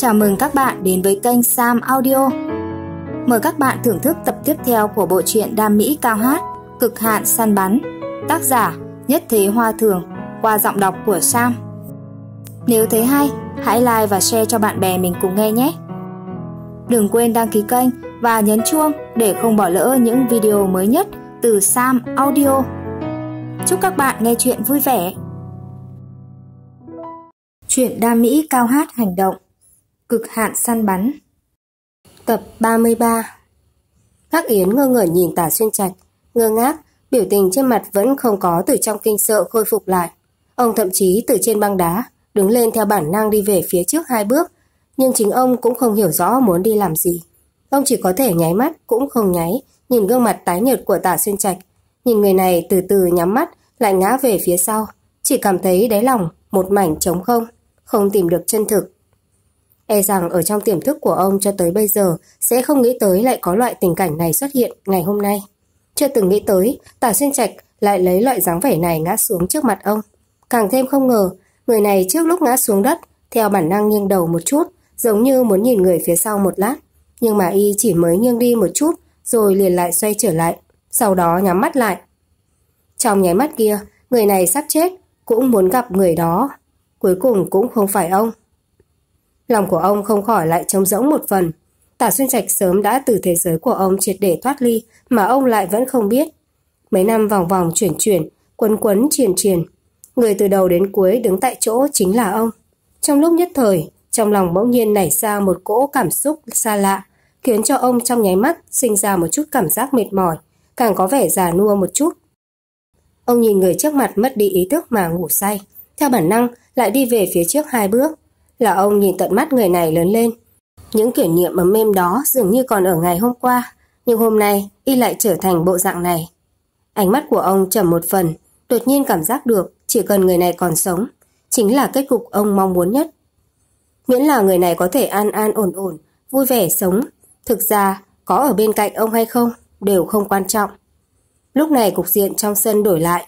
Chào mừng các bạn đến với kênh Sam Audio. Mời các bạn thưởng thức tập tiếp theo của bộ truyện Đam Mỹ Cao Hát Cực Hạn Săn Bắn Tác giả Nhất Thế Hoa Thường qua giọng đọc của Sam Nếu thấy hay, hãy like và share cho bạn bè mình cùng nghe nhé. Đừng quên đăng ký kênh và nhấn chuông để không bỏ lỡ những video mới nhất từ Sam Audio. Chúc các bạn nghe chuyện vui vẻ. Chuyện đam Mỹ cao hát hành động Cực hạn săn bắn Tập 33 Các Yến ngơ ngẩn nhìn tả xuyên trạch, ngơ ngác, biểu tình trên mặt vẫn không có từ trong kinh sợ khôi phục lại. Ông thậm chí từ trên băng đá, đứng lên theo bản năng đi về phía trước hai bước, nhưng chính ông cũng không hiểu rõ muốn đi làm gì. Ông chỉ có thể nháy mắt, cũng không nháy, nhìn gương mặt tái nhợt của tả xuyên trạch. Nhìn người này từ từ nhắm mắt, lại ngã về phía sau, chỉ cảm thấy đáy lòng, một mảnh trống không, không tìm được chân thực. E rằng ở trong tiềm thức của ông cho tới bây giờ sẽ không nghĩ tới lại có loại tình cảnh này xuất hiện ngày hôm nay. Chưa từng nghĩ tới, Tả Xuyên Trạch lại lấy loại dáng vẻ này ngã xuống trước mặt ông. Càng thêm không ngờ, người này trước lúc ngã xuống đất, theo bản năng nghiêng đầu một chút, giống như muốn nhìn người phía sau một lát. Nhưng mà y chỉ mới nghiêng đi một chút, rồi liền lại xoay trở lại, sau đó nhắm mắt lại. Trong nháy mắt kia, người này sắp chết, cũng muốn gặp người đó. Cuối cùng cũng không phải ông. Lòng của ông không khỏi lại trống rỗng một phần. Tả Xuyên Trạch sớm đã từ thế giới của ông triệt để thoát ly mà ông lại vẫn không biết. Mấy năm vòng vòng chuyển chuyển, quấn quấn triền triền. Người từ đầu đến cuối đứng tại chỗ chính là ông. Trong lúc nhất thời, trong lòng bỗng nhiên nảy ra một cỗ cảm xúc xa lạ, khiến cho ông trong nháy mắt sinh ra một chút cảm giác mệt mỏi, càng có vẻ già nua một chút. Ông nhìn người trước mặt mất đi ý thức mà ngủ say, theo bản năng lại đi về phía trước hai bước, là ông nhìn tận mắt người này lớn lên. Những kỷ niệm ấm êm đó dường như còn ở ngày hôm qua, nhưng hôm nay y lại trở thành bộ dạng này. Ánh mắt của ông trầm một phần, đột nhiên cảm giác được chỉ cần người này còn sống, chính là kết cục ông mong muốn nhất. Miễn là người này có thể an an ổn ổn, vui vẻ sống, thực ra có ở bên cạnh ông hay không đều không quan trọng. Lúc này cục diện trong sân đổi lại.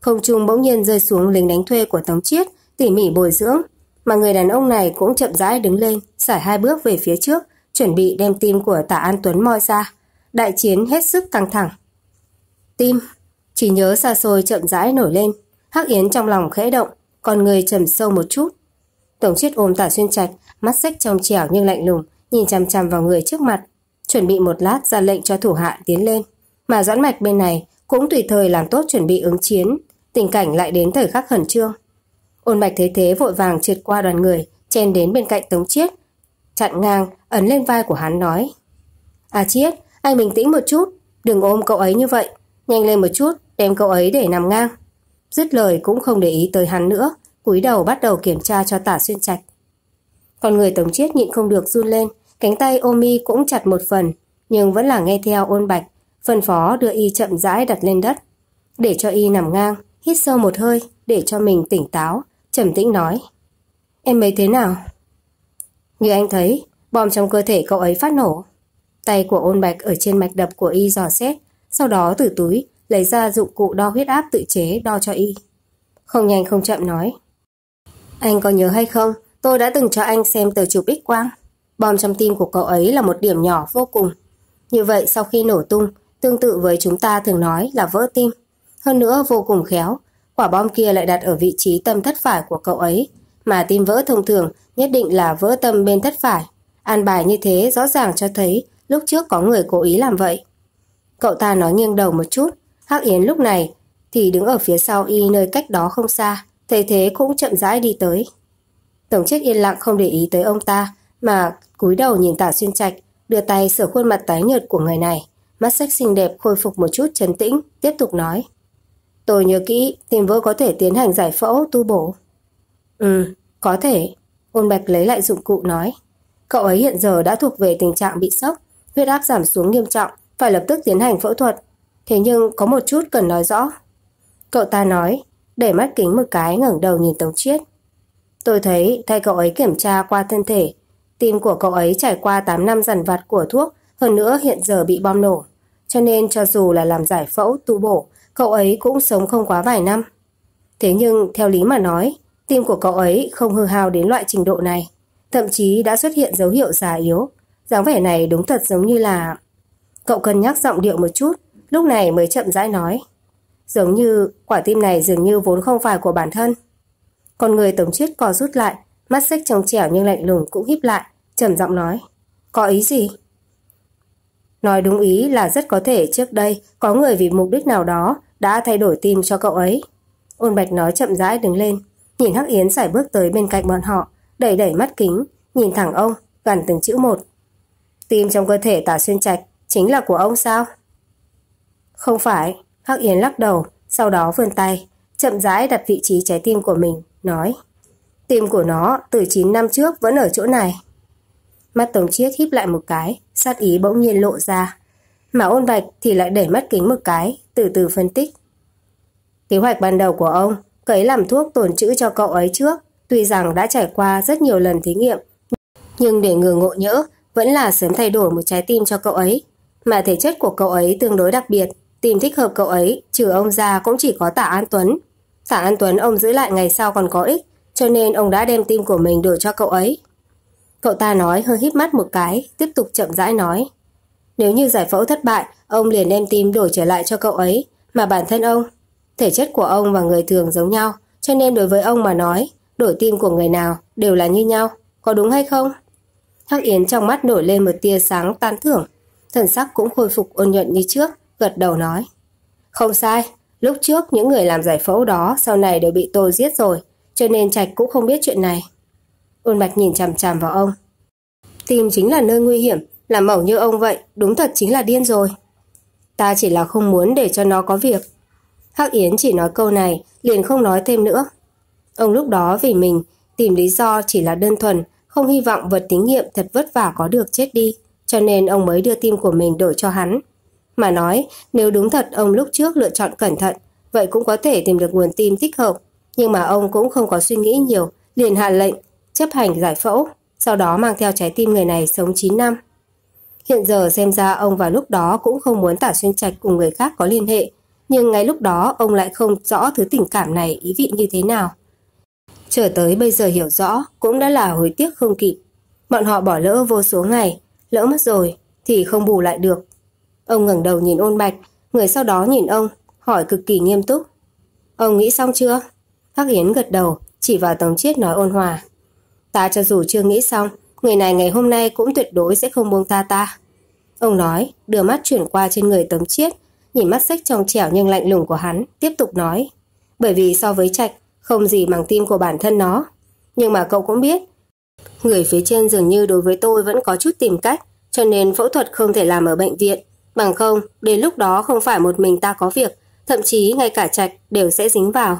Không trung bỗng nhiên rơi xuống lính đánh thuê của Tống Chiết, tỉ mỉ bồi dưỡng, mà người đàn ông này cũng chậm rãi đứng lên, sải hai bước về phía trước, chuẩn bị đem tim của Tạ An Tuấn moi ra. Đại chiến hết sức căng thẳng. Tim, chỉ nhớ xa xôi chậm rãi nổi lên, Hắc Yến trong lòng khẽ động, còn người trầm sâu một chút. Tổng chiết ôm Tả Xuyên Trạch, mắt xếch trong trẻo nhưng lạnh lùng, nhìn chằm chằm vào người trước mặt, chuẩn bị một lát ra lệnh cho thủ hạ tiến lên. Mà Doãn Mạch bên này cũng tùy thời làm tốt chuẩn bị ứng chiến, tình cảnh lại đến thời khắc khẩn trương. Ôn bạch thấy thế vội vàng trượt qua đoàn người, chen đến bên cạnh Tống Chiết. Chặn ngang, ấn lên vai của hắn nói. À Chiết, anh bình tĩnh một chút, đừng ôm cậu ấy như vậy. Nhanh lên một chút, đem cậu ấy để nằm ngang. Dứt lời cũng không để ý tới hắn nữa, cúi đầu bắt đầu kiểm tra cho tả xuyên trạch. Còn người Tống Chiết nhịn không được run lên, cánh tay ôm y cũng chặt một phần, nhưng vẫn là nghe theo ôn bạch, phân phó đưa y chậm rãi đặt lên đất. Để cho y nằm ngang, hít sâu một hơi, để cho mình tỉnh táo, trầm tĩnh nói. Em ấy thế nào? Như anh thấy, bom trong cơ thể cậu ấy phát nổ. Tay của ôn bạch ở trên mạch đập của y dò xét, sau đó từ túi lấy ra dụng cụ đo huyết áp tự chế đo cho y. Không nhanh không chậm nói. Anh có nhớ hay không, tôi đã từng cho anh xem tờ chụp x-quang. Bom trong tim của cậu ấy là một điểm nhỏ vô cùng. Như vậy sau khi nổ tung, tương tự với chúng ta thường nói là vỡ tim. Hơn nữa vô cùng khéo, quả bom kia lại đặt ở vị trí tâm thất phải của cậu ấy, mà tim vỡ thông thường nhất định là vỡ tâm bên thất phải. An bài như thế rõ ràng cho thấy lúc trước có người cố ý làm vậy. Cậu ta nói nghiêng đầu một chút, Hắc Yến lúc này thì đứng ở phía sau y nơi cách đó không xa, thấy thế cũng chậm rãi đi tới. Tổng chức yên lặng không để ý tới ông ta, mà cúi đầu nhìn Tả Xuyên Trạch, đưa tay sửa khuôn mặt tái nhợt của người này. Mắt sách xinh đẹp khôi phục một chút trấn tĩnh, tiếp tục nói. Tôi nhớ kỹ, tim vỡ có thể tiến hành giải phẫu, tu bổ. Ừ, có thể. Ôn Bạch lấy lại dụng cụ nói. Cậu ấy hiện giờ đã thuộc về tình trạng bị sốc, huyết áp giảm xuống nghiêm trọng, phải lập tức tiến hành phẫu thuật. Thế nhưng có một chút cần nói rõ. Cậu ta nói, để mắt kính một cái ngẩng đầu nhìn Tống Chiết. Tôi thấy thay cậu ấy kiểm tra qua thân thể, tim của cậu ấy trải qua 8 năm dằn vặt của thuốc, hơn nữa hiện giờ bị bom nổ. Cho nên cho dù là làm giải phẫu, tu bổ, cậu ấy cũng sống không quá vài năm. Thế nhưng, theo lý mà nói, tim của cậu ấy không hư hao đến loại trình độ này. Thậm chí đã xuất hiện dấu hiệu già yếu. dáng vẻ này đúng thật giống như là... Cậu cân nhắc giọng điệu một chút, lúc này mới chậm rãi nói. Giống như quả tim này dường như vốn không phải của bản thân. con người tổng chiết co rút lại, mắt sách trong trẻo nhưng lạnh lùng cũng híp lại, trầm giọng nói. Có ý gì? Nói đúng ý là rất có thể trước đây có người vì mục đích nào đó đã thay đổi tim cho cậu ấy. Ôn Bạch nói chậm rãi đứng lên, nhìn Hắc Yến sải bước tới bên cạnh bọn họ, đẩy đẩy mắt kính, nhìn thẳng ông, gần từng chữ một. Tim trong cơ thể tả xuyên trạch chính là của ông sao? Không phải, Hắc Yến lắc đầu, sau đó vươn tay, chậm rãi đặt vị trí trái tim của mình, nói. Tim của nó từ 9 năm trước vẫn ở chỗ này. Mắt Tống Chiết híp lại một cái, sát ý bỗng nhiên lộ ra. Mà ôn bạch thì lại đẩy mắt kính một cái, từ từ phân tích. Kế hoạch ban đầu của ông, cấy làm thuốc tồn trữ cho cậu ấy trước, tuy rằng đã trải qua rất nhiều lần thí nghiệm. Nhưng để ngừa ngộ nhỡ, vẫn là sớm thay đổi một trái tim cho cậu ấy. Mà thể chất của cậu ấy tương đối đặc biệt, tìm thích hợp cậu ấy, trừ ông ra cũng chỉ có tả An Tuấn. Tả An Tuấn ông giữ lại ngày sau còn có ích, cho nên ông đã đem tim của mình đổi cho cậu ấy. Cậu ta nói hơi hít mắt một cái, tiếp tục chậm rãi nói. Nếu như giải phẫu thất bại, ông liền đem tim đổi trở lại cho cậu ấy, mà bản thân ông, thể chất của ông và người thường giống nhau, cho nên đối với ông mà nói, đổi tim của người nào đều là như nhau, có đúng hay không? Hắc Yến trong mắt nổi lên một tia sáng tan thưởng, thần sắc cũng khôi phục ôn nhuận như trước, gật đầu nói. Không sai, lúc trước những người làm giải phẫu đó sau này đều bị tôi giết rồi, cho nên Trạch cũng không biết chuyện này. Ôn Bạch nhìn chằm chằm vào ông. Tim chính là nơi nguy hiểm, làm mẫu như ông vậy, đúng thật chính là điên rồi. Ta chỉ là không muốn để cho nó có việc. Hắc Yến chỉ nói câu này, liền không nói thêm nữa. Ông lúc đó vì mình, tìm lý do chỉ là đơn thuần, không hy vọng vật thí nghiệm thật vất vả có được chết đi, cho nên ông mới đưa tim của mình đổi cho hắn. Mà nói, nếu đúng thật ông lúc trước lựa chọn cẩn thận, vậy cũng có thể tìm được nguồn tim thích hợp. Nhưng mà ông cũng không có suy nghĩ nhiều, liền hạ lệnh chấp hành giải phẫu, sau đó mang theo trái tim người này sống 9 năm. Hiện giờ xem ra ông vào lúc đó cũng không muốn Tả Xuyên Trạch cùng người khác có liên hệ, nhưng ngay lúc đó ông lại không rõ thứ tình cảm này ý vị như thế nào. Trở tới bây giờ hiểu rõ cũng đã là hối tiếc không kịp. Bọn họ bỏ lỡ vô số ngày, lỡ mất rồi thì không bù lại được. Ông ngẩng đầu nhìn ôn bạch, người sau đó nhìn ông, hỏi cực kỳ nghiêm túc. Ông nghĩ xong chưa? Hắc Yến gật đầu, chỉ vào Tống Chiết nói ôn hòa. Ta cho dù chưa nghĩ xong, người này ngày hôm nay cũng tuyệt đối sẽ không buông ta, ta. Ông nói, đưa mắt chuyển qua trên người tấm Chiết, nhìn mắt sách trong trẻo nhưng lạnh lùng của hắn, tiếp tục nói. Bởi vì so với Trạch, không gì bằng tim của bản thân nó. Nhưng mà cậu cũng biết, người phía trên dường như đối với tôi vẫn có chút tìm cách, cho nên phẫu thuật không thể làm ở bệnh viện. Bằng không, đến lúc đó không phải một mình ta có việc, thậm chí ngay cả Trạch đều sẽ dính vào.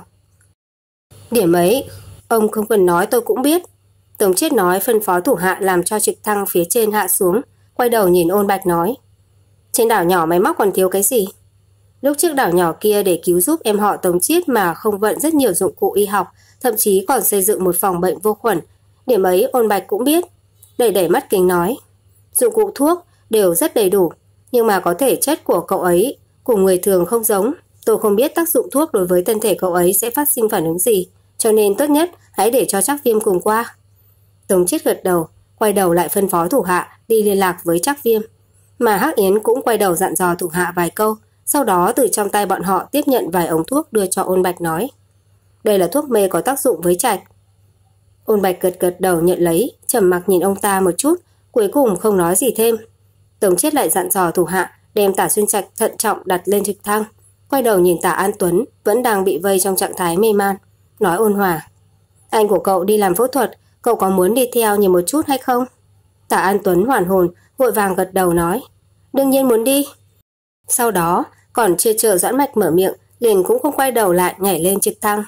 Điểm ấy, ông không cần nói tôi cũng biết, Tổng Chiết nói phân phó thủ hạ làm cho trực thăng phía trên hạ xuống, quay đầu nhìn ôn bạch nói. Trên đảo nhỏ máy móc còn thiếu cái gì? Lúc trước đảo nhỏ kia để cứu giúp em họ Tổng Chiết mà không vận rất nhiều dụng cụ y học, thậm chí còn xây dựng một phòng bệnh vô khuẩn. Điểm ấy ôn bạch cũng biết. Đẩy đẩy mắt kính nói. Dụng cụ thuốc đều rất đầy đủ, nhưng mà có thể chất của cậu ấy cùng người thường không giống. Tôi không biết tác dụng thuốc đối với thân thể cậu ấy sẽ phát sinh phản ứng gì, cho nên tốt nhất hãy để cho chắc viêm cùng qua. Tống chết gật đầu, quay đầu lại phân phó thủ hạ đi liên lạc với Trác Viêm. Mà Hắc Yến cũng quay đầu dặn dò thủ hạ vài câu, sau đó từ trong tay bọn họ tiếp nhận vài ống thuốc đưa cho Ôn Bạch nói: "Đây là thuốc mê có tác dụng với trạch." Ôn Bạch gật gật đầu nhận lấy, trầm mặc nhìn ông ta một chút, cuối cùng không nói gì thêm. Tống chết lại dặn dò thủ hạ đem Tả Xuyên Trạch thận trọng đặt lên trực thăng, quay đầu nhìn Tả An Tuấn vẫn đang bị vây trong trạng thái mê man, nói ôn hòa: "Anh của cậu đi làm phẫu thuật, cậu có muốn đi theo nhìn một chút hay không? Tạ An Tuấn hoàn hồn, vội vàng gật đầu nói, đương nhiên muốn đi. Sau đó, còn chưa chờ Doãn Mạch mở miệng, liền cũng không quay đầu lại nhảy lên trực thăng.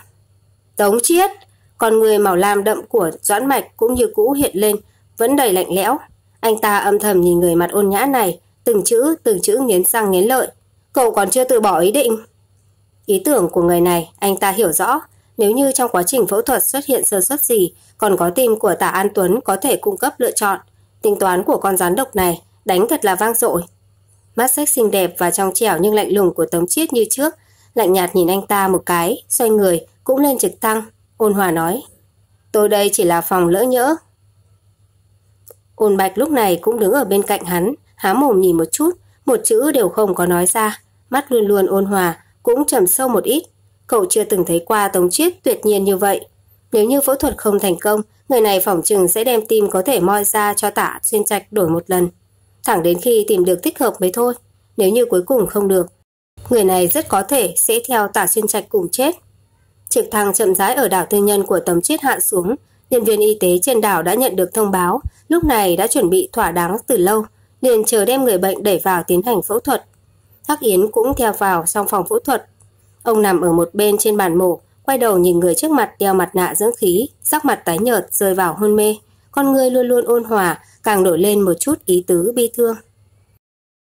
Tống chiết, con người màu lam đậm của Doãn Mạch cũng như cũ hiện lên, vẫn đầy lạnh lẽo. Anh ta âm thầm nhìn người mặt ôn nhã này, từng chữ, từng chữ nghiến răng nghiến lợi. Cậu còn chưa từ bỏ ý định. Ý tưởng của người này, anh ta hiểu rõ, nếu như trong quá trình phẫu thuật xuất hiện sơ suất gì, còn có tim của Tạ An Tuấn có thể cung cấp lựa chọn. Tính toán của con rắn độc này đánh thật là vang dội. Mắt sắc xinh đẹp và trong trẻo nhưng lạnh lùng của Tống Chiết như trước, lạnh nhạt nhìn anh ta một cái, xoay người, cũng lên trực tăng, ôn hòa nói. Tôi đây chỉ là phòng lỡ nhỡ. Ôn bạch lúc này cũng đứng ở bên cạnh hắn, há mồm nhìn một chút, một chữ đều không có nói ra, mắt luôn luôn ôn hòa, cũng trầm sâu một ít, Cậu chưa từng thấy qua Tống Chiết tuyệt nhiên như vậy. Nếu như phẫu thuật không thành công, người này phỏng chừng sẽ đem tim có thể moi ra cho tả xuyên trạch đổi một lần. Thẳng đến khi tìm được thích hợp mới thôi. Nếu như cuối cùng không được, người này rất có thể sẽ theo tả xuyên trạch cùng chết. Trực thăng chậm rãi ở đảo tư nhân của Tống Chiết hạ xuống. Nhân viên y tế trên đảo đã nhận được thông báo, lúc này đã chuẩn bị thỏa đáng từ lâu, liền chờ đem người bệnh đẩy vào tiến hành phẫu thuật. Hắc Yến cũng theo vào trong phòng phẫu thuật Ông nằm ở một bên trên bàn mổ, quay đầu nhìn người trước mặt đeo mặt nạ dưỡng khí, sắc mặt tái nhợt rơi vào hôn mê. Con người luôn luôn ôn hòa, càng nổi lên một chút ý tứ bi thương.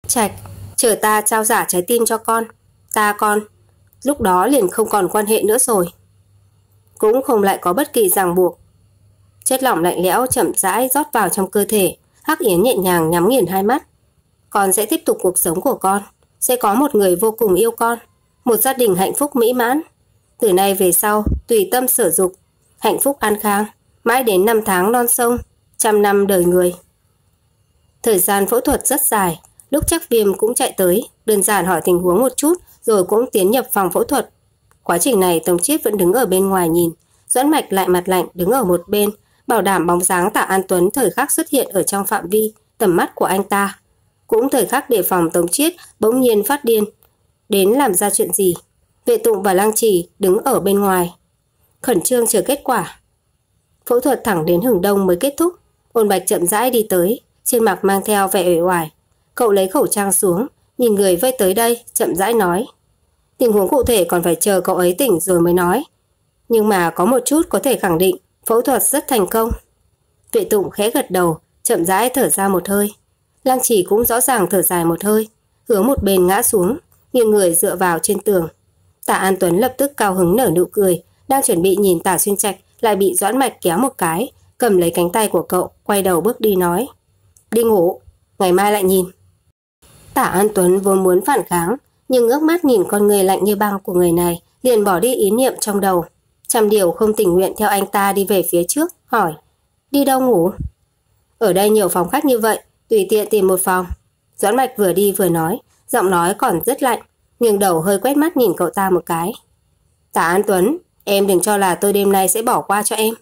Trạch, chờ ta trao giả trái tim cho con. Ta con, lúc đó liền không còn quan hệ nữa rồi. Cũng không lại có bất kỳ ràng buộc. Chất lỏng lạnh lẽo chậm rãi rót vào trong cơ thể, Hắc Yến nhẹ nhàng nhắm nghiền hai mắt. Con sẽ tiếp tục cuộc sống của con, sẽ có một người vô cùng yêu con, một gia đình hạnh phúc mỹ mãn. Từ nay về sau, tùy tâm sở dục, hạnh phúc an khang, mãi đến năm tháng non sông, trăm năm đời người. Thời gian phẫu thuật rất dài, lúc chắc viêm cũng chạy tới, đơn giản hỏi tình huống một chút rồi cũng tiến nhập phòng phẫu thuật. Quá trình này Tống Chiết vẫn đứng ở bên ngoài nhìn, Doãn Mạch lại mặt lạnh đứng ở một bên, bảo đảm bóng dáng Tạ An Tuấn thời khắc xuất hiện ở trong phạm vi tầm mắt của anh ta. Cũng thời khắc đề phòng Tống Chiết bỗng nhiên phát điên, đến làm ra chuyện gì. Vệ tụng và lang trì đứng ở bên ngoài, khẩn trương chờ kết quả. Phẫu thuật thẳng đến hừng đông mới kết thúc, ôn bạch chậm rãi đi tới, trên mặt mang theo vẻ ủy oải. Cậu lấy khẩu trang xuống, nhìn người vây tới đây, chậm rãi nói. Tình huống cụ thể còn phải chờ cậu ấy tỉnh rồi mới nói. Nhưng mà có một chút có thể khẳng định, phẫu thuật rất thành công. Vệ tụng khẽ gật đầu, chậm rãi thở ra một hơi. Lang chỉ cũng rõ ràng thở dài một hơi, hướng một bên ngã xuống, nghiêng người dựa vào trên tường. Tạ An Tuấn lập tức cao hứng nở nụ cười, đang chuẩn bị nhìn Tả Xuyên Trạch lại bị Doãn Mạch kéo một cái, cầm lấy cánh tay của cậu, quay đầu bước đi nói. Đi ngủ, ngày mai lại nhìn. Tả An Tuấn vốn muốn phản kháng, nhưng ngước mắt nhìn con người lạnh như băng của người này, liền bỏ đi ý niệm trong đầu. trầm điều không tình nguyện theo anh ta đi về phía trước, hỏi. Đi đâu ngủ? Ở đây nhiều phòng khách như vậy, tùy tiện tìm một phòng. Doãn Mạch vừa đi vừa nói, giọng nói còn rất lạnh, nghiêng đầu hơi quét mắt nhìn cậu ta một cái. tạ An Tuấn, em đừng cho là tôi đêm nay sẽ bỏ qua cho em.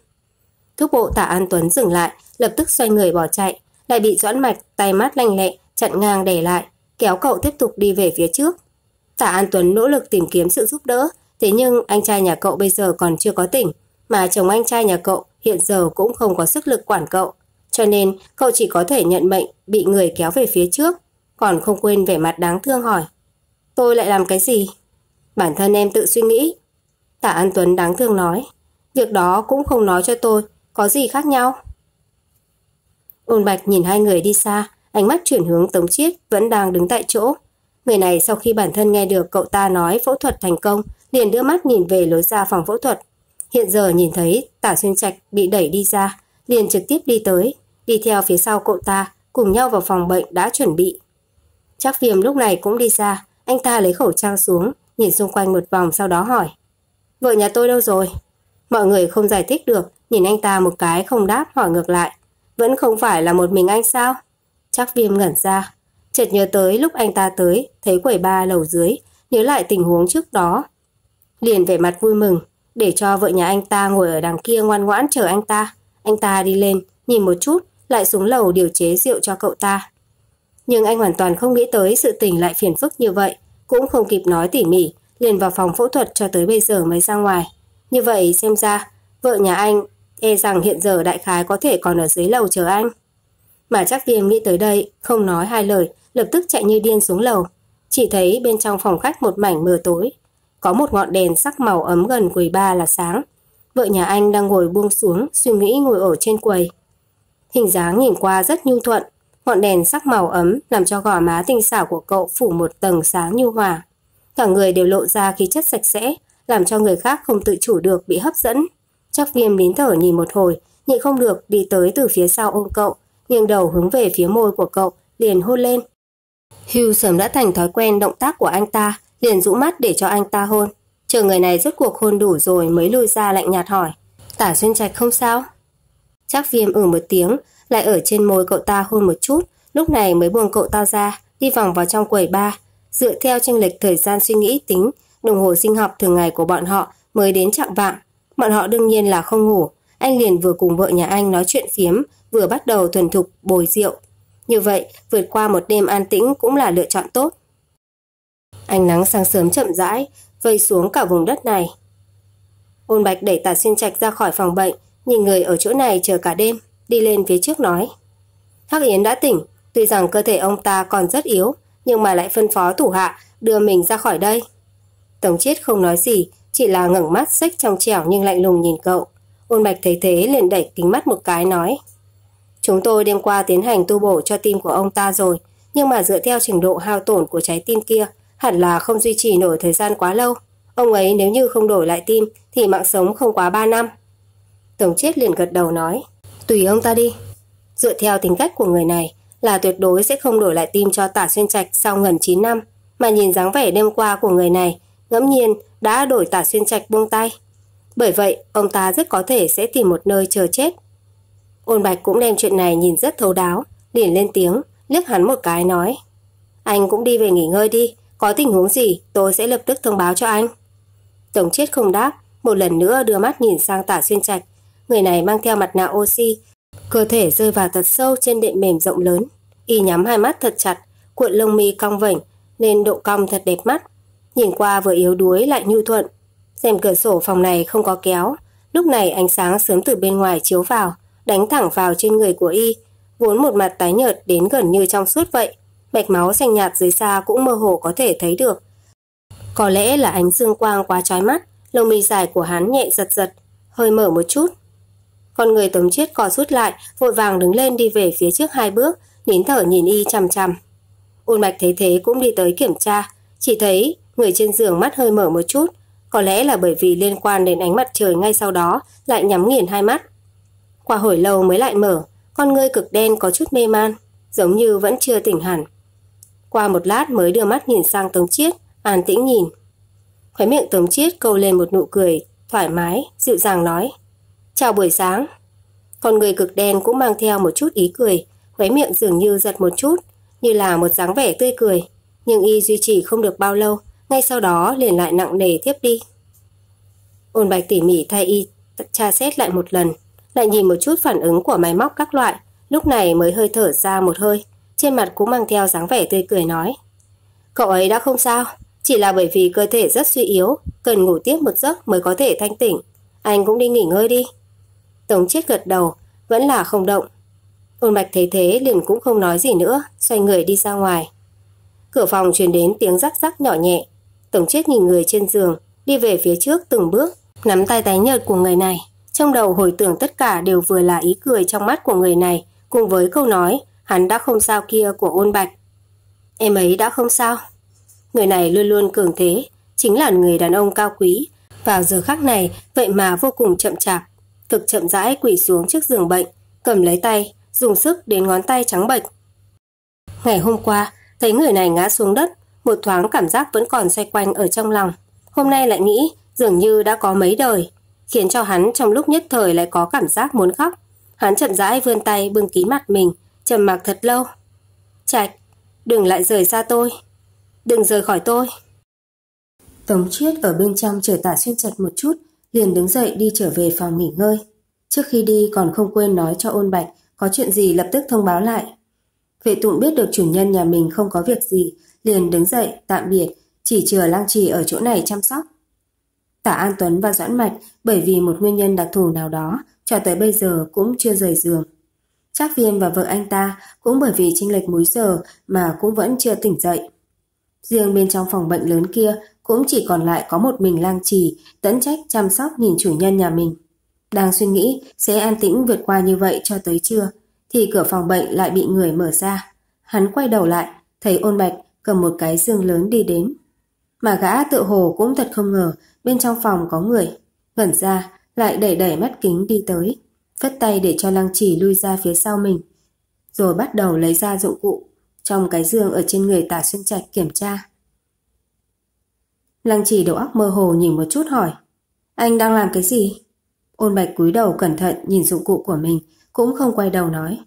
Thúc bộ tạ An Tuấn dừng lại, lập tức xoay người bỏ chạy, lại bị Doãn Mạch tay mát lanh lẹ, chặn ngang để lại, kéo cậu tiếp tục đi về phía trước. tạ An Tuấn nỗ lực tìm kiếm sự giúp đỡ, thế nhưng anh trai nhà cậu bây giờ còn chưa có tỉnh, mà chồng anh trai nhà cậu hiện giờ cũng không có sức lực quản cậu. Cho nên cậu chỉ có thể nhận mệnh bị người kéo về phía trước, còn không quên vẻ mặt đáng thương hỏi. Tôi lại làm cái gì? Bản thân em tự suy nghĩ. tạ An Tuấn đáng thương nói. Việc đó cũng không nói cho tôi, có gì khác nhau? Ôn Bạch nhìn hai người đi xa, ánh mắt chuyển hướng Tống Chiết vẫn đang đứng tại chỗ. Người này sau khi bản thân nghe được cậu ta nói phẫu thuật thành công, liền đưa mắt nhìn về lối ra phòng phẫu thuật. Hiện giờ nhìn thấy Tả Xuyên Trạch bị đẩy đi ra, liền trực tiếp đi tới, đi theo phía sau cậu ta, cùng nhau vào phòng bệnh đã chuẩn bị. Trác viêm lúc này cũng đi ra, anh ta lấy khẩu trang xuống, nhìn xung quanh một vòng sau đó hỏi. Vợ nhà tôi đâu rồi? Mọi người không giải thích được, nhìn anh ta một cái không đáp hỏi ngược lại. Vẫn không phải là một mình anh sao? Trác viêm ngẩn ra, chợt nhớ tới lúc anh ta tới, thấy quầy ba lầu dưới, nhớ lại tình huống trước đó. Liền vẻ mặt vui mừng, để cho vợ nhà anh ta ngồi ở đằng kia ngoan ngoãn chờ anh ta. Anh ta đi lên, nhìn một chút, lại xuống lầu điều chế rượu cho cậu ta nhưng anh hoàn toàn không nghĩ tới sự tình lại phiền phức như vậy, cũng không kịp nói tỉ mỉ, liền vào phòng phẫu thuật cho tới bây giờ mới ra ngoài. Như vậy xem ra, vợ nhà anh e rằng hiện giờ đại khái có thể còn ở dưới lầu chờ anh. Mà chắc viêm nghĩ tới đây, không nói hai lời, lập tức chạy như điên xuống lầu. Chỉ thấy bên trong phòng khách một mảnh mưa tối, có một ngọn đèn sắc màu ấm gần quầy ba là sáng. Vợ nhà anh đang ngồi buông xuống, suy nghĩ ngồi ở trên quầy. Hình dáng nhìn qua rất nhu thuận, ngọn đèn sắc màu ấm làm cho gò má tinh xảo của cậu phủ một tầng sáng như hòa. Cả người đều lộ ra khí chất sạch sẽ, làm cho người khác không tự chủ được bị hấp dẫn. Chắc viêm nín thở nhìn một hồi, nhịn không được đi tới từ phía sau ôm cậu, nghiêng đầu hướng về phía môi của cậu, liền hôn lên. Hugh sớm đã thành thói quen động tác của anh ta, liền rũ mắt để cho anh ta hôn. Chờ người này rốt cuộc hôn đủ rồi mới lùi ra lạnh nhạt hỏi. Tả xuyên trạch không sao? Chắc viêm ừ một tiếng, lại ở trên môi cậu ta hôn một chút, lúc này mới buông cậu ta ra, đi vòng vào trong quầy ba, Dựa theo tranh lệch thời gian suy nghĩ tính, đồng hồ sinh học thường ngày của bọn họ mới đến trạng vạng. Bọn họ đương nhiên là không ngủ, anh liền vừa cùng vợ nhà anh nói chuyện phiếm, vừa bắt đầu thuần thục bồi rượu. Như vậy, vượt qua một đêm an tĩnh cũng là lựa chọn tốt. Ánh nắng sáng sớm chậm rãi, vây xuống cả vùng đất này. Ôn Bạch đẩy Tà Xuyên Trạch ra khỏi phòng bệnh, nhìn người ở chỗ này chờ cả đêm đi lên phía trước nói. Hắc Yến đã tỉnh, tuy rằng cơ thể ông ta còn rất yếu, nhưng mà lại phân phó thủ hạ đưa mình ra khỏi đây. Tống chết không nói gì, chỉ là ngẩng mắt xếch trong trẻo nhưng lạnh lùng nhìn cậu. Ôn Bạch thấy thế liền đẩy kính mắt một cái nói. Chúng tôi đêm qua tiến hành tu bổ cho tim của ông ta rồi, nhưng mà dựa theo trình độ hao tổn của trái tim kia, hẳn là không duy trì nổi thời gian quá lâu. Ông ấy nếu như không đổi lại tim thì mạng sống không quá 3 năm. Tổng chết liền gật đầu nói. Tùy ông ta đi. Dựa theo tính cách của người này là tuyệt đối sẽ không đổi lại tim cho Tả Xuyên Trạch sau gần 9 năm, mà nhìn dáng vẻ đêm qua của người này, ngẫm nhiên đã đổi Tả Xuyên Trạch buông tay. Bởi vậy, ông ta rất có thể sẽ tìm một nơi chờ chết. Ôn Bạch cũng đem chuyện này nhìn rất thấu đáo, liền lên tiếng, liếc hắn một cái nói. Anh cũng đi về nghỉ ngơi đi, có tình huống gì tôi sẽ lập tức thông báo cho anh. Tổng chết không đáp, một lần nữa đưa mắt nhìn sang tả xuyên trạch, người này mang theo mặt nạ oxy, cơ thể rơi vào thật sâu trên đệm mềm rộng lớn. Y nhắm hai mắt thật chặt, cuộn lông mi cong vảnh, nên độ cong thật đẹp mắt. Nhìn qua vừa yếu đuối lại nhu thuận. Xem cửa sổ phòng này không có kéo, lúc này ánh sáng sớm từ bên ngoài chiếu vào, đánh thẳng vào trên người của Y, vốn một mặt tái nhợt đến gần như trong suốt vậy. bạch máu xanh nhạt dưới xa cũng mơ hồ có thể thấy được. Có lẽ là ánh dương quang quá trói mắt, lông mi dài của hắn nhẹ giật giật, hơi mở một chút, con người Tống Chiết co rút lại, vội vàng đứng lên đi về phía trước hai bước, nín thở nhìn y chằm chằm. Ôn Mạch thấy thế cũng đi tới kiểm tra, chỉ thấy người trên giường mắt hơi mở một chút, có lẽ là bởi vì liên quan đến ánh mặt trời ngay sau đó, lại nhắm nghiền hai mắt. Qua hồi lâu mới lại mở, con ngươi cực đen có chút mê man, giống như vẫn chưa tỉnh hẳn. Qua một lát mới đưa mắt nhìn sang Tống Chiết, an tĩnh nhìn. Khóe miệng Tống Chiết câu lên một nụ cười, thoải mái, dịu dàng nói – Chào buổi sáng. Con người cực đen cũng mang theo một chút ý cười, khóe miệng dường như giật một chút, như là một dáng vẻ tươi cười. Nhưng y duy trì không được bao lâu, ngay sau đó liền lại nặng nề tiếp đi. Ôn bạch tỉ mỉ thay y tra xét lại một lần, lại nhìn một chút phản ứng của máy móc các loại, lúc này mới hơi thở ra một hơi, trên mặt cũng mang theo dáng vẻ tươi cười nói. Cậu ấy đã không sao, chỉ là bởi vì cơ thể rất suy yếu, cần ngủ tiếp một giấc mới có thể thanh tỉnh. Anh cũng đi nghỉ ngơi đi, Tống chết gật đầu, vẫn là không động. Ôn bạch thấy thế liền cũng không nói gì nữa, xoay người đi ra ngoài. Cửa phòng truyền đến tiếng rắc rắc nhỏ nhẹ. Tổng chết nhìn người trên giường, đi về phía trước từng bước, nắm tay tái nhợt của người này. Trong đầu hồi tưởng tất cả đều vừa là ý cười trong mắt của người này, cùng với câu nói, hắn đã không sao kia của ôn bạch. Em ấy đã không sao. Người này luôn luôn cường thế, chính là người đàn ông cao quý. Vào giờ khắc này, vậy mà vô cùng chậm chạp, thực chậm rãi quỳ xuống trước giường bệnh, cầm lấy tay, dùng sức đến ngón tay trắng bệch. Ngày hôm qua, thấy người này ngã xuống đất, một thoáng cảm giác vẫn còn xoay quanh ở trong lòng. Hôm nay lại nghĩ dường như đã có mấy đời, khiến cho hắn trong lúc nhất thời lại có cảm giác muốn khóc. Hắn chậm rãi vươn tay bưng kín mặt mình, trầm mặc thật lâu. Trạch, đừng lại rời xa tôi. Đừng rời khỏi tôi. Tống Chiết ở bên trong trở tả xuyên chật một chút, liền đứng dậy đi trở về phòng nghỉ ngơi. Trước khi đi còn không quên nói cho ôn bạch có chuyện gì lập tức thông báo lại. Vệ tụng biết được chủ nhân nhà mình không có việc gì, liền đứng dậy, tạm biệt, chỉ chừa lang trì ở chỗ này chăm sóc. Tả An Tuấn và Doãn Mạch bởi vì một nguyên nhân đặc thù nào đó cho tới bây giờ cũng chưa rời giường. Trác Viêm và vợ anh ta cũng bởi vì chênh lệch múi giờ mà cũng vẫn chưa tỉnh dậy. Riêng bên trong phòng bệnh lớn kia cũng chỉ còn lại có một mình lang trì, tẫn trách chăm sóc nhìn chủ nhân nhà mình. Đang suy nghĩ sẽ an tĩnh vượt qua như vậy cho tới trưa, thì cửa phòng bệnh lại bị người mở ra. Hắn quay đầu lại, thấy ôn bạch cầm một cái dương lớn đi đến. Mà gã tự hồ cũng thật không ngờ bên trong phòng có người. Ngẩn ra, lại đẩy đẩy mắt kính đi tới, phất tay để cho lăng chỉ lui ra phía sau mình. Rồi bắt đầu lấy ra dụng cụ, trong cái giường ở trên người tả xuân trạch kiểm tra. Lăng trì đầu óc mơ hồ nhìn một chút hỏi. Anh đang làm cái gì? Ôn bạch cúi đầu cẩn thận nhìn dụng cụ của mình, cũng không quay đầu nói.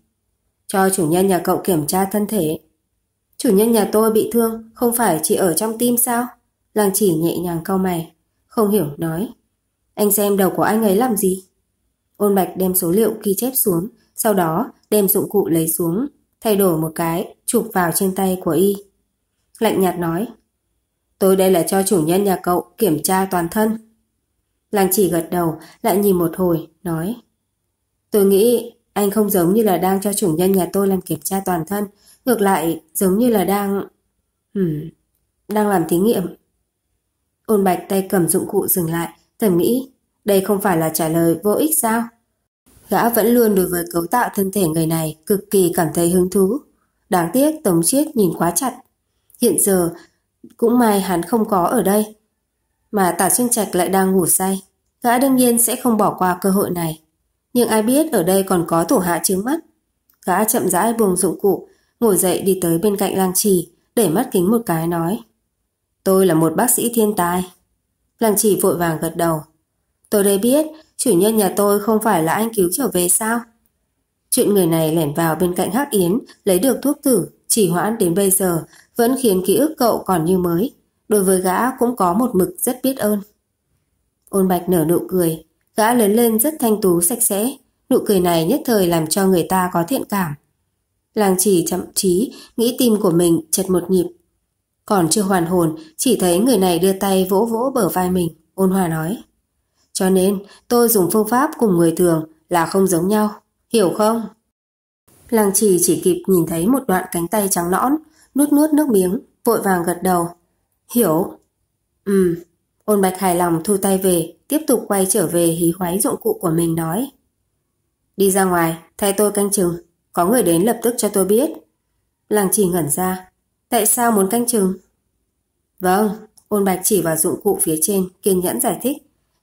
Cho chủ nhân nhà cậu kiểm tra thân thể. Chủ nhân nhà tôi bị thương, không phải chỉ ở trong tim sao? Lăng chỉ nhẹ nhàng cau mày, không hiểu nói. Anh xem đầu của anh ấy làm gì? Ôn bạch đem số liệu ghi chép xuống, sau đó đem dụng cụ lấy xuống, thay đổi một cái, chụp vào trên tay của y. Lạnh nhạt nói, Tôi đây là cho chủ nhân nhà cậu kiểm tra toàn thân. Làng chỉ gật đầu, lại nhìn một hồi, nói. Tôi nghĩ anh không giống như là đang cho chủ nhân nhà tôi làm kiểm tra toàn thân. Ngược lại, giống như là đang... Hừm, đang làm thí nghiệm. Ôn bạch tay cầm dụng cụ dừng lại, thầm nghĩ, đây không phải là trả lời vô ích sao? Gã vẫn luôn đối với cấu tạo thân thể người này cực kỳ cảm thấy hứng thú. Đáng tiếc Tống Chiết nhìn quá chặt. Hiện giờ, cũng may hắn không có ở đây. Mà Tả Xuyên Trạch lại đang ngủ say. Gã đương nhiên sẽ không bỏ qua cơ hội này. Nhưng ai biết ở đây còn có thủ hạ trướng mắt. Gã chậm rãi buông dụng cụ, ngồi dậy đi tới bên cạnh lang trì, để mắt kính một cái nói. Tôi là một bác sĩ thiên tài. lang trì vội vàng gật đầu. Tôi đây biết, chủ nhân nhà tôi không phải là anh cứu trở về sao? Chuyện người này lẻn vào bên cạnh Hắc Yến, lấy được thuốc tử, chỉ hoãn đến bây giờ vẫn khiến ký ức cậu còn như mới. Đối với gã cũng có một mực rất biết ơn. Ôn bạch nở nụ cười, gã lớn lên rất thanh tú sạch sẽ, nụ cười này nhất thời làm cho người ta có thiện cảm. Làng chỉ chậm trí, nghĩ tim của mình chật một nhịp. Còn chưa hoàn hồn, chỉ thấy người này đưa tay vỗ vỗ bờ vai mình, ôn hòa nói. Cho nên, tôi dùng phương pháp cùng người thường là không giống nhau, hiểu không? Làng chỉ chỉ kịp nhìn thấy một đoạn cánh tay trắng nõn, nuốt nuốt nước miếng, vội vàng gật đầu. Hiểu. Ừ. Ôn bạch hài lòng thu tay về, tiếp tục quay trở về hí hoái dụng cụ của mình nói. Đi ra ngoài, thay tôi canh chừng, có người đến lập tức cho tôi biết. Làng chỉ ngẩn ra, tại sao muốn canh chừng? Vâng, ôn bạch chỉ vào dụng cụ phía trên, kiên nhẫn giải thích.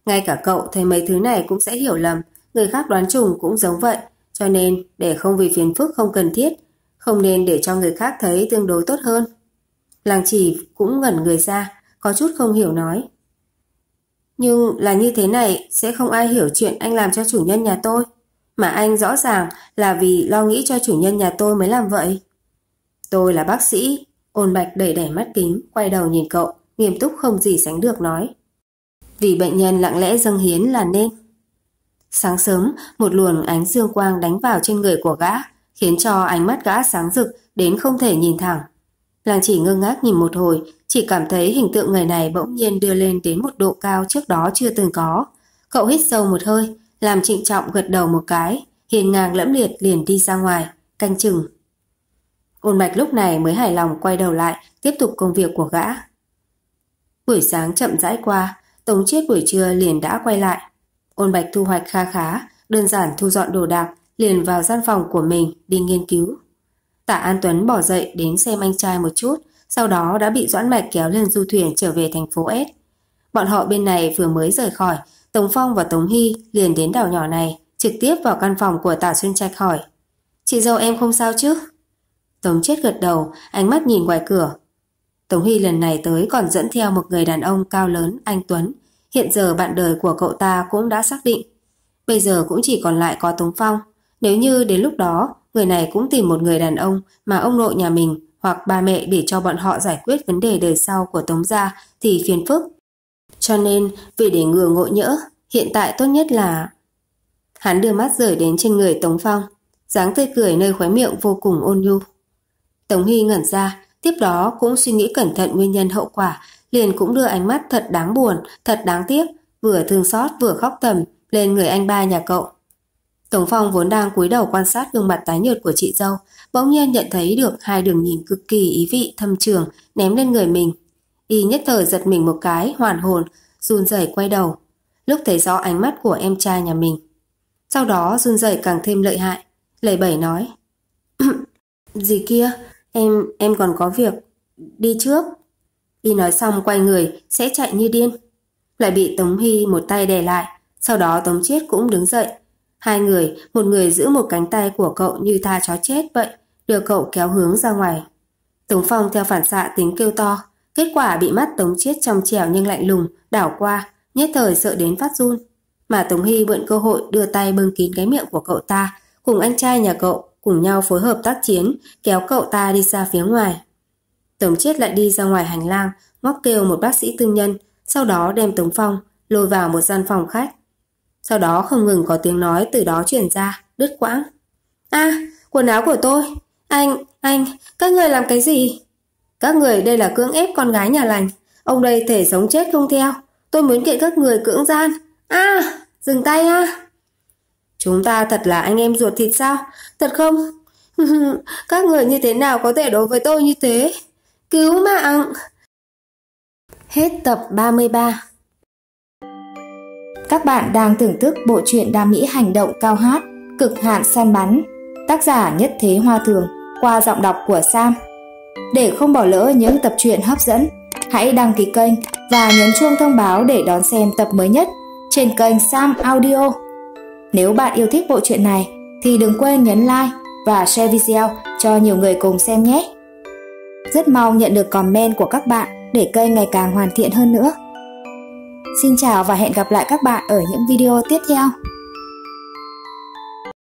Ngay cả cậu thấy mấy thứ này cũng sẽ hiểu lầm, người khác đoán trùng cũng giống vậy, cho nên, để không vì phiền phức không cần thiết, không nên để cho người khác thấy tương đối tốt hơn. Làng chỉ cũng ngẩn người ra, có chút không hiểu nói. Nhưng là như thế này sẽ không ai hiểu chuyện anh làm cho chủ nhân nhà tôi. Mà anh rõ ràng là vì lo nghĩ cho chủ nhân nhà tôi mới làm vậy. Tôi là bác sĩ, ôn bạch đẩy đẩy mắt kính, quay đầu nhìn cậu, nghiêm túc không gì sánh được nói. Vì bệnh nhân lặng lẽ dâng hiến là nên. Sáng sớm, một luồng ánh dương quang đánh vào trên người của gã, khiến cho ánh mắt gã sáng rực đến không thể nhìn thẳng. Làng chỉ ngơ ngác nhìn một hồi, chỉ cảm thấy hình tượng người này bỗng nhiên đưa lên đến một độ cao trước đó chưa từng có. Cậu hít sâu một hơi, làm trịnh trọng gật đầu một cái, hiền ngang lẫm liệt liền đi ra ngoài, canh chừng. Ôn mạch lúc này mới hài lòng quay đầu lại, tiếp tục công việc của gã. Buổi sáng chậm rãi qua, Tống Chiết buổi trưa liền đã quay lại. Ôn Bạch thu hoạch kha khá, đơn giản thu dọn đồ đạc, liền vào gian phòng của mình đi nghiên cứu. Tạ An Tuấn bỏ dậy đến xem anh trai một chút, sau đó đã bị Doãn Mạch kéo lên du thuyền trở về thành phố S. Bọn họ bên này vừa mới rời khỏi, Tống Phong và Tống Hy liền đến đảo nhỏ này, trực tiếp vào căn phòng của Tạ Xuân Trạch hỏi. Chị dâu em không sao chứ? Tống chết gật đầu, ánh mắt nhìn ngoài cửa. Tống Hy lần này tới còn dẫn theo một người đàn ông cao lớn, anh Tuấn, Hiện giờ bạn đời của cậu ta cũng đã xác định. Bây giờ cũng chỉ còn lại có Tống Phong. Nếu như đến lúc đó, người này cũng tìm một người đàn ông mà ông nội nhà mình hoặc ba mẹ để cho bọn họ giải quyết vấn đề đời sau của Tống Gia thì phiền phức. Cho nên, vì để ngừa ngộ nhỡ, hiện tại tốt nhất là... Hắn đưa mắt rời đến trên người Tống Phong, dáng tươi cười nơi khóe miệng vô cùng ôn nhu. Tống Hy ngẩn ra, tiếp đó cũng suy nghĩ cẩn thận nguyên nhân hậu quả liền cũng đưa ánh mắt thật đáng buồn, thật đáng tiếc, vừa thương xót vừa khóc thầm lên người anh ba nhà cậu. Tống Phong vốn đang cúi đầu quan sát gương mặt tái nhợt của chị dâu, bỗng nhiên nhận thấy được hai đường nhìn cực kỳ ý vị thâm trường ném lên người mình. Y nhất thời giật mình một cái, hoàn hồn, run rẩy quay đầu, lúc thấy rõ ánh mắt của em trai nhà mình. Sau đó run rẩy càng thêm lợi hại, lẩy bẩy nói: "Gì kia, em em còn có việc, đi trước." Y nói xong quay người, sẽ chạy như điên. Lại bị Tống Hy một tay đè lại, sau đó Tống Chiết cũng đứng dậy. Hai người, một người giữ một cánh tay của cậu như tha chó chết vậy, đưa cậu kéo hướng ra ngoài. Tống Phong theo phản xạ tính kêu to, kết quả bị mắt Tống Chiết trong trẻo nhưng lạnh lùng, đảo qua, nhất thời sợ đến phát run. Mà Tống Hy mượn cơ hội đưa tay bưng kín cái miệng của cậu ta, cùng anh trai nhà cậu cùng nhau phối hợp tác chiến, kéo cậu ta đi ra phía ngoài. Tống Chết lại đi ra ngoài hành lang, móc kêu một bác sĩ tư nhân, sau đó đem Tống Phong lôi vào một gian phòng khách. Sau đó không ngừng có tiếng nói từ đó chuyển ra, đứt quãng. a à, quần áo của tôi! Anh, anh, các người làm cái gì? Các người đây là cưỡng ép con gái nhà lành. Ông đây thể sống chết không theo. Tôi muốn kiện các người cưỡng gian. a à, dừng tay a à. Chúng ta thật là anh em ruột thịt sao? Thật không? các người như thế nào có thể đối với tôi như thế? Cứu mạng! Hết tập 33 Các bạn đang thưởng thức bộ truyện đam mỹ hành động cao hát Cực hạn săn bắn Tác giả Nhất Thế Hoa Thường qua giọng đọc của Sam Để không bỏ lỡ những tập truyện hấp dẫn Hãy đăng ký kênh và nhấn chuông thông báo để đón xem tập mới nhất trên kênh Sam Audio. Nếu bạn yêu thích bộ truyện này thì đừng quên nhấn like và share video cho nhiều người cùng xem nhé. Rất mau nhận được comment của các bạn để kênh ngày càng hoàn thiện hơn nữa. Xin chào và hẹn gặp lại các bạn ở những video tiếp theo.